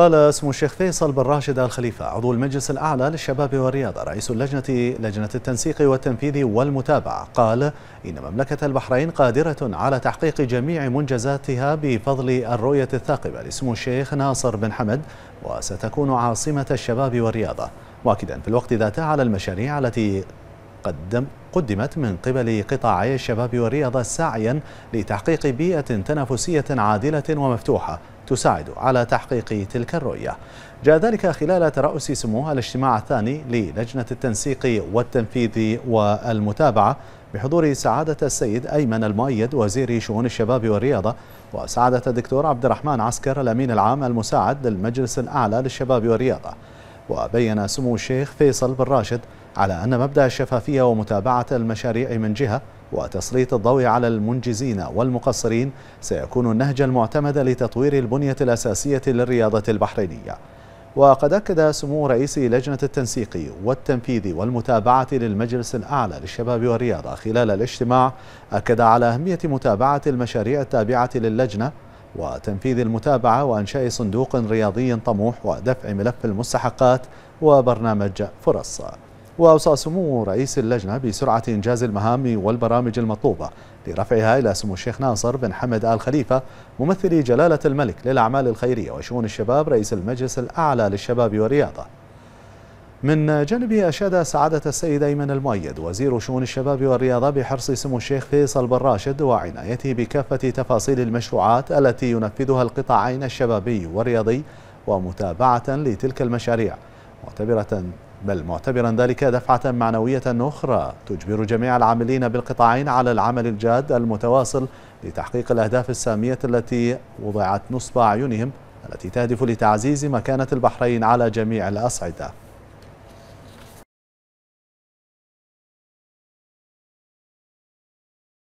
قال اسم الشيخ فيصل بن راشد الخليفة عضو المجلس الأعلى للشباب والرياضة رئيس اللجنة لجنة التنسيق والتنفيذ والمتابعة قال إن مملكة البحرين قادرة على تحقيق جميع منجزاتها بفضل الرؤية الثاقبة لسمو الشيخ ناصر بن حمد وستكون عاصمة الشباب والرياضة واكدا في الوقت ذاته على المشاريع التي قدم قدمت من قبل قطاعي الشباب والرياضة سعيا لتحقيق بيئة تنافسية عادلة ومفتوحة تساعد على تحقيق تلك الرؤية جاء ذلك خلال ترأس سموها الاجتماع الثاني للجنة التنسيق والتنفيذ والمتابعة بحضور سعادة السيد أيمن المؤيد وزير شؤون الشباب والرياضة وسعادة الدكتور عبد الرحمن عسكر الأمين العام المساعد للمجلس الأعلى للشباب والرياضة وبين سمو الشيخ فيصل بن راشد على أن مبدأ الشفافية ومتابعة المشاريع من جهة وتسليط الضوء على المنجزين والمقصرين سيكون النهج المعتمد لتطوير البنية الأساسية للرياضة البحرينية وقد أكد سمو رئيس لجنة التنسيق والتنفيذ والمتابعة للمجلس الأعلى للشباب والرياضة خلال الاجتماع أكد على أهمية متابعة المشاريع التابعة للجنة وتنفيذ المتابعة وإنشاء صندوق رياضي طموح ودفع ملف المستحقات وبرنامج فرص وأوصى سمو رئيس اللجنة بسرعة إنجاز المهام والبرامج المطلوبة لرفعها إلى سمو الشيخ ناصر بن حمد آل خليفة ممثل جلالة الملك للأعمال الخيرية وشؤون الشباب رئيس المجلس الأعلى للشباب والرياضة من جانبه أشاد سعادة السيد أيمن المؤيد وزير شؤون الشباب والرياضة بحرص سمو الشيخ فيصل بن راشد وعنايته بكافة تفاصيل المشروعات التي ينفذها القطاعين الشبابي والرياضي ومتابعة لتلك المشاريع معتبرة بل معتبرا ذلك دفعة معنوية أخرى تجبر جميع العاملين بالقطاعين على العمل الجاد المتواصل لتحقيق الأهداف السامية التي وضعت نصب أعينهم التي تهدف لتعزيز مكانة البحرين على جميع الأصعدة